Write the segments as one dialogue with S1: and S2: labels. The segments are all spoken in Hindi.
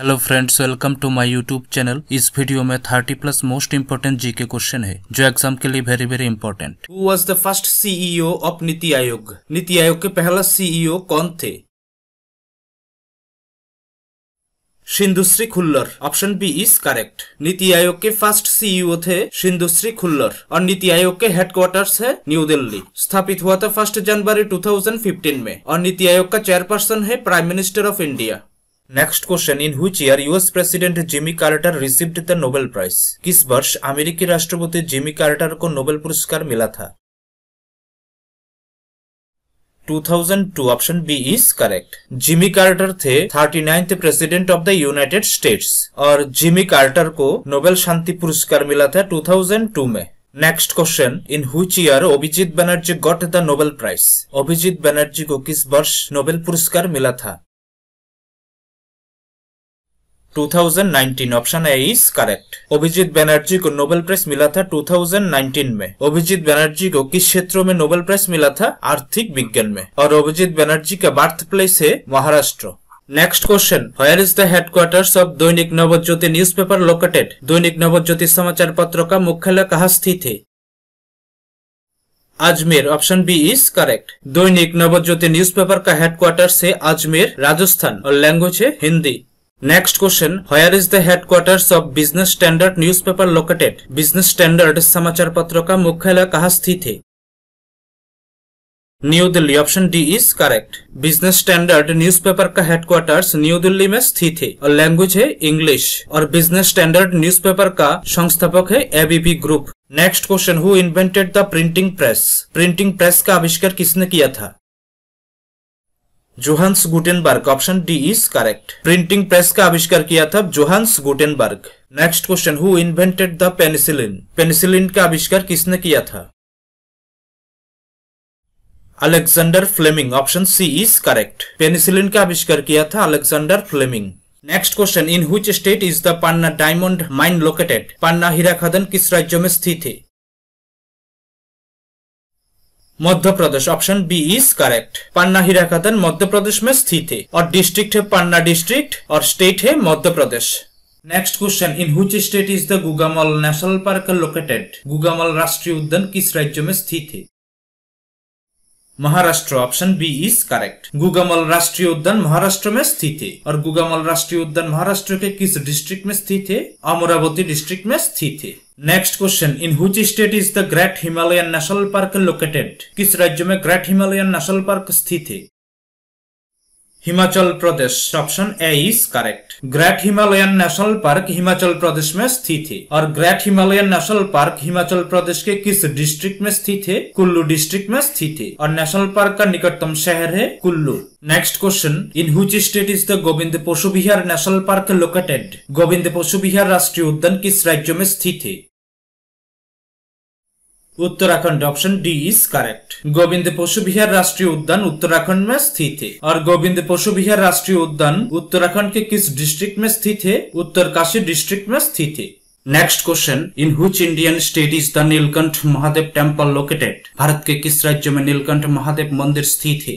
S1: Hello friends welcome to my YouTube channel इस वीडियो में 30 plus most important GK question है जो एग्जाम के लिए very very important who was the first CEO of Niti Aayog नीति आयोग के पहला सीईओ e कौन थे Sindhushree Khullar option B is correct Niti Aayog के फर्स्ट सीईओ e थे सिंधुश्री खुल्लर और नीति आयोग के हेडक्वार्टर्स है न्यू दिल्ली स्थापित हुआ था फर्स्ट जनवरी 2015 में और नीति आयोग का चेयरपर्सन है prime minister of India next question in which year US president Jimmy Carter received the Nobel prize किस वर्ष अमेरिकी राष्ट्रपति जिमी कार्टर को नोबेल पुरस्कार मिला था 2002 option B is correct Jimmy Carter थे thirty ninth president of the United States और जिमी कार्टर को नोबेल शांति पुरस्कार मिला था 2002 में next question in which year Abhijit Banerjee got the Nobel prize Abhijit Banerjee को किस वर्ष नोबेल पुरस्कार मिला था 2019 option A is correct Abhijit Banerjee को नोबेल प्राइज मिला था 2019 में अभिजीत बनर्जी को किस क्षेत्रों में नोबेल प्राइज मिला था आर्थिक विज्ञान में और अभिजीत बनर्जी का बर्थ प्लेस है Maharashtra next question where is the headquarters of Dainik Navjyoti newspaper located दैनिक नवज्योति समाचार पत्र का मुख्यालय कहाँ स्थित है Ajmer option B is correct Dainik Navjyoti newspaper का हेडक्वार्टर्स है अजमेर राजस्थान और लैंग्वेज है Hindi next question where is the headquarters of business standard newspaper located business standard समाचार पत्र का मुख्यालय कहाँ स्थित है new Delhi option D is correct business standard newspaper का हेडक्वार्टर्स न्यू दिल्ली में स्थित है और लैंग्वेज है इंग्लिश और बिजनेस स्टैंडर्ड न्यूज़पेपर का संस्थापक है ABP group next question who invented the printing press printing press का आविष्कार किसने किया था Johannes Gutenberg option D is correct printing press का आविष्कार किया था Johannes Gutenberg next question who invented the penicillin penicillin का आविष्कार किसने किया था Alexander Fleming option C is correct penicillin का आविष्कार किया था Alexander Fleming next question in which state is the Panna diamond mine located पान्ना हीरा खदन किस राज्य में स्थित है Madhya Pradesh option B is correct Panna ही रखा था मध्यप्रदेश में स्थित है और डिस्ट्रिक्ट है पन्ना डिस्ट्रिक्ट और स्टेट है Madhya Pradesh next question in which state is the Gugamal national park located Gugamal राष्ट्रीय उद्यान किस राज्य में स्थित है Maharashtra option B is correct Gugamal राष्ट्रीय उद्यान महाराष्ट्र में स्थित है और गुगामल राष्ट्रीय उद्यान महाराष्ट्र के किस डिस्ट्रिक्ट में स्थित है अमरावती डिस्ट्रिक्ट में स्थित है next question in which state is the great Himalayan national park located किस राज्य में ग्रेट हिमालयन नेशनल पार्क स्थित है Himachal Pradesh option A is correct great Himalayan national park Himachal Pradesh में स्थित है और great Himalayan national park Himachal Pradesh के किस डिस्ट्रिक्ट में स्थित है कुल्लू डिस्ट्रिक्ट में स्थित है और नेशनल पार्क का निकटतम शहर है Kullu next question in which state is the Govind Pashu Vihar national park located Govind Pashu Vihar राष्ट्रीय उद्यान किस राज्य में स्थित है Uttarakhand option D is correct Govind Pashu Bihar राष्ट्रीय उद्यान उत्तराखंड में स्थित है और गोविंद पशु बिहार राष्ट्रीय उद्यान उत्तराखंड के किस डिस्ट्रिक्ट में स्थित है उत्तरकाशी डिस्ट्रिक्ट में स्थित है next question in which Indian state is the Neelkanth Mahadev temple located Bharat के किस राज्य में नीलकंठ महादेव मंदिर स्थित है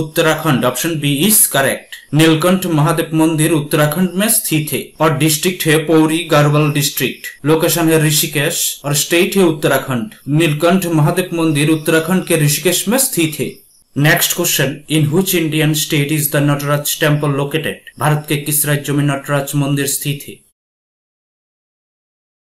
S1: Uttarakhand option B is correct Neelkanth Mahadev मंदिर उत्तराखंड में स्थित है और डिस्ट्रिक्ट है पौरी गढ़वाल डिस्ट्रिक्ट लोकेशन है ऋषिकेश और स्टेट है उत्तराखंड नीलकंठ महादेव मंदिर उत्तराखंड के ऋषिकेश में स्थित है next question in which Indian state is the Nataraj temple located Bharat के किस राज्य में नटराज मंदिर स्थित है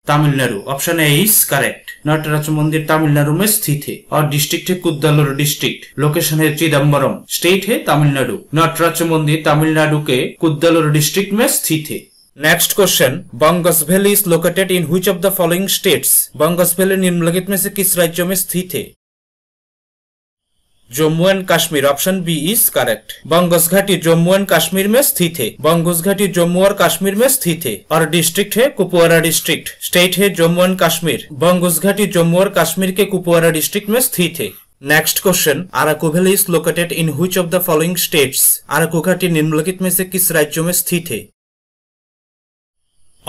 S1: Tamil Nadu option A is correct Nataraj মন্দির তামিলনাড়ু মে স্থিত আর ডিস্ট্রিক্ট কুদ্দালোর ডিস্ট্রিক্ট লোকেশন হে চিদম্বরম স্টেট হে তামিলনাড়ু নটরাজ মন্দির তামিলনাড়ু কে কুদ্দালোর ডিস্ট্রিক্ট মে স্থিত next question Bangus valley is located in which of the following states Bangus valley নিম্নলিখিত মে সে কিস রাজ্য মে স্থিত Jammu and Kashmir option B is correct Bangus घाटी जम्मू एंड कश्मीर में स्थित है बंगस घाटी जम्मू और कश्मीर में स्थित है और डिस्ट्रिक्ट है कुपवारा डिस्ट्रिक्ट स्टेट है जम्मू एंड कश्मीर बंगस घाटी जम्मू और कश्मीर के कुपवारा डिस्ट्रिक्ट में स्थित है next question Araku valley is located in which of the following states Araku घाटी निम्नलिखित में से किस राज्यों में स्थित है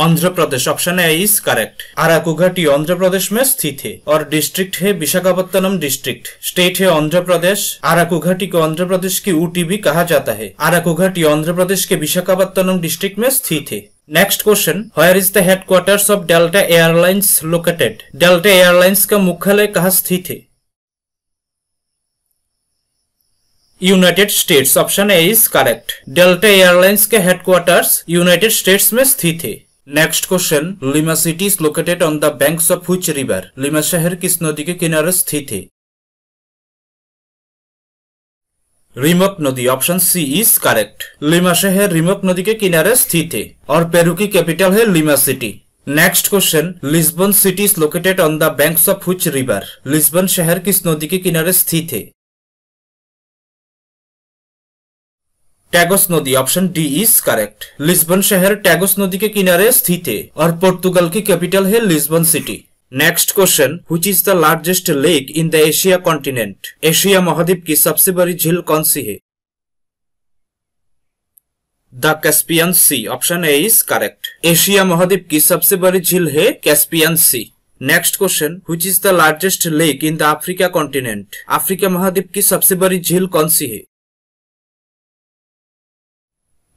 S1: Andhra Pradesh option A is correct आराकुघाटी आंध्र प्रदेश में स्थित है और डिस्ट्रिक्ट है विशाखापत्तनम डिस्ट्रिक्ट स्टेट है आंध्र प्रदेश आराकुघाटी को आंध्र प्रदेश की ऊटी भी कहा जाता है आराकुघाटी आंध्र प्रदेश के विशाखापत्तनम डिस्ट्रिक्ट में स्थित है next question where is the headquarters of Delta Airlines located Delta Airlines का मुख्यालय कहाँ स्थित है United States option A is correct Delta Airlines के हेडक्वार्टर्स यूनाइटेड स्टेट्स में स्थित है next question Lima city is located on the banks of which river Lima शहर किस नदी के किनारे स्थित है रिमप नदी option C is correct Lima शहर रिमप नदी के किनारे स्थित है और पेरू की कैपिटल है Lima city next question Lisbon city is located on the banks of which river Lisbon शहर किस नदी के किनारे स्थित है टैगोस नदी option D is correct Lisbon शहर टैगोस नदी के किनारे स्थित है और पोर्तुगल की कैपिटल है Lisbon city next question which is the largest lake in the Asia continent Asia महाद्वीप की सबसे बड़ी झील कौन सी है the Caspian sea option A is correct Asia महाद्वीप की सबसे बड़ी झील है Caspian sea next question which is the largest lake in the Africa continent Africa महाद्वीप की सबसे बड़ी झील कौन सी है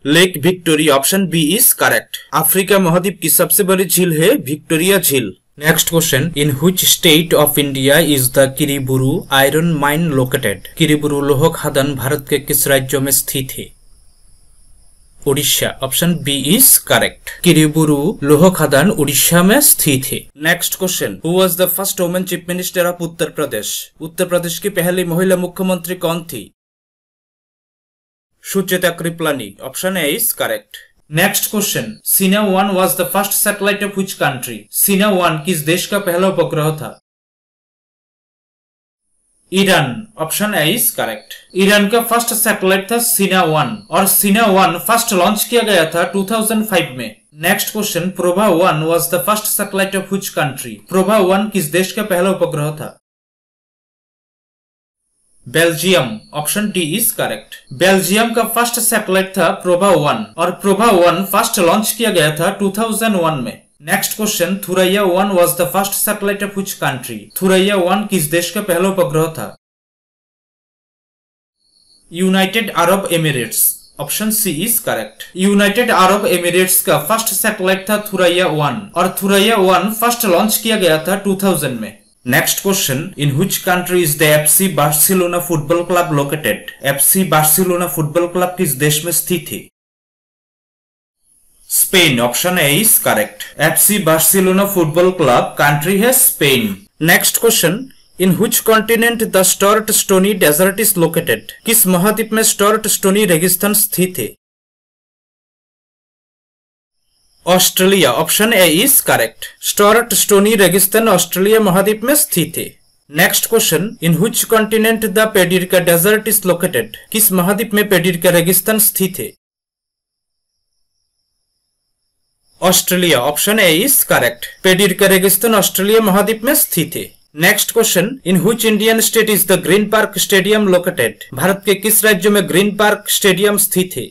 S1: lake Victoria option B is correct Africa महाद्वीप की सबसे बड़ी झील है विक्टोरिया झील next question in which state of India is the Kiriburu iron mine located Kiriburu लोह खदान भारत के किस राज्य में स्थित है Orissa option B is correct Kiriburu लोह खदान उड़ीसा में स्थित है next question who was the first women chief minister of Uttar Pradesh Uttar Pradesh की पहली महिला मुख्यमंत्री कौन थी Sucheta Kriplani. Option A is correct next question Sina one was the first satellite of which country Sina one किस देश का पहला उपग्रह था Iran option A is correct Iran का फर्स्ट सैटेलाइट था सीना वन और सीना वन फर्स्ट लॉन्च किया गया था 2005 में next question Proba one was the first satellite of which country Proba one किस देश का पहला उपग्रह था Belgium option D is correct Belgium का फर्स्ट सैटेलाइट था प्रोभा वन और प्रोभा वन फर्स्ट लॉन्च किया गया था 2001 में next question Thuraya one was the first satellite of which country Thuraya one किस देश का पहला उपग्रह था United Arab Emirates option C is correct United Arab Emirates का फर्स्ट सैटेलाइट था थुरैया वन और थुरैया वन फर्स्ट लॉन्च किया गया था 2000 में Next question, in which country is the FC Barcelona Football Club located? FC Barcelona Football Club किस देश में स्थित है Spain option A is correct FC Barcelona football club country है Spain next question in which continent the Sturt Stony desert is located किस महाद्वीप में स्टर्ट स्टोनी रेगिस्तान स्थित है Australia option A is correct Sturt Stony रेगिस्तान ऑस्ट्रेलिया महाद्वीप में स्थित है next question in which continent the Pedirka desert is located किस महाद्वीप में पेडिरका रेगिस्तान स्थित है Australia option A is correct पेडिरका रेगिस्तान ऑस्ट्रेलिया महाद्वीप में स्थित है next question in which Indian state is the green park stadium located Bharat के किस राज्य में ग्रीन पार्क स्टेडियम स्थित है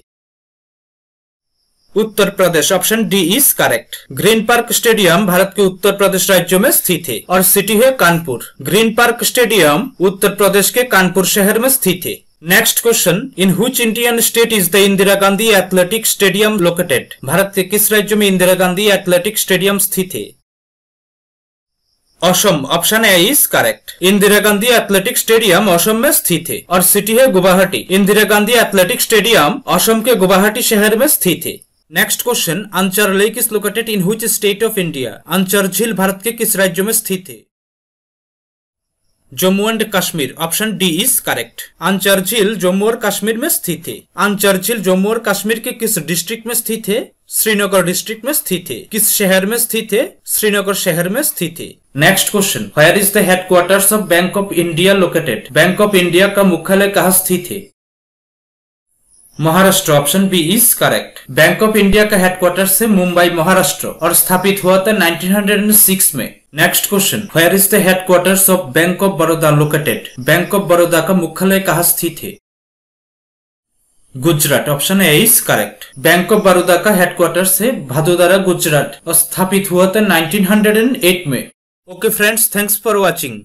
S1: Uttar Pradesh option D is correct green park stadium भारत के उत्तर प्रदेश राज्य में स्थित है और सिटी है Kanpur green park stadium Uttar Pradesh के कानपुर शहर में स्थित है next question in which Indian state is the Indira Gandhi athletic stadium located Bharat के किस राज्य में इंदिरा गांधी एथलेटिक स्टेडियम स्थित है Assam option A is correct Indira Gandhi athletic stadium Assam में स्थित है और सिटी है गुवाहाटी इंदिरा गांधी एथलेटिक स्टेडियम असम के गुवाहाटी शहर में स्थित है next question Anchar lake is located in which state of India anchor झील भारत के किस राज्य में स्थित है Jammu and Kashmir option D is correct Anchar झील जम्मू और कश्मीर में स्थित है अंचर झील जम्मू और कश्मीर के किस डिस्ट्रिक्ट में स्थित है श्रीनगर डिस्ट्रिक्ट में स्थित है किस शहर में स्थित है श्रीनगर शहर में स्थित है next question where is the headquarters of bank of India located bank of India का मुख्यालय कहाँ स्थित है Maharashtra option B is correct bank of India का हेडक्वार्टर से मुंबई महाराष्ट्र और स्थापित हुआ था 1906 में next question where is the headquarters of bank of Baroda located bank of Baroda का मुख्यालय कहाँ स्थित है Gujarat option A is correct bank of Baroda का हेडक्वार्टर से भादोदरा गुजरात और स्थापित हुआ था 1908 में okay friends thanks for watching